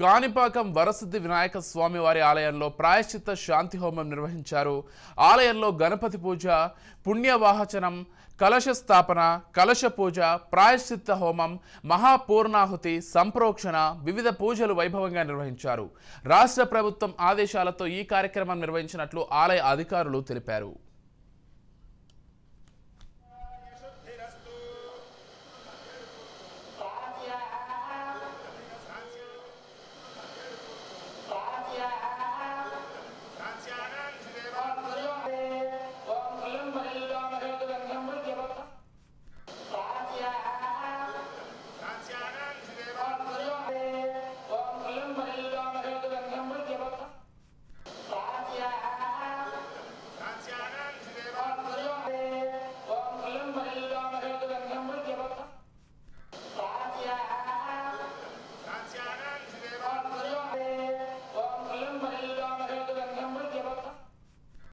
కాణిపాకం వరసిద్ధి వినాయక స్వామి వారి ఆలయంలో ప్రాయశ్చిత్త శాంతి హోమం నిర్వహించారు ఆలయంలో గణపతి పూజ పుణ్యవాహచనం కలశ స్థాపన కలశ పూజ ప్రాయశ్చిత్త హోమం మహాపూర్ణాహుతి సంప్రోక్షణ వివిధ పూజలు వైభవంగా నిర్వహించారు రాష్ట్ర ప్రభుత్వం ఆదేశాలతో ఈ కార్యక్రమం నిర్వహించినట్లు ఆలయ అధికారులు తెలిపారు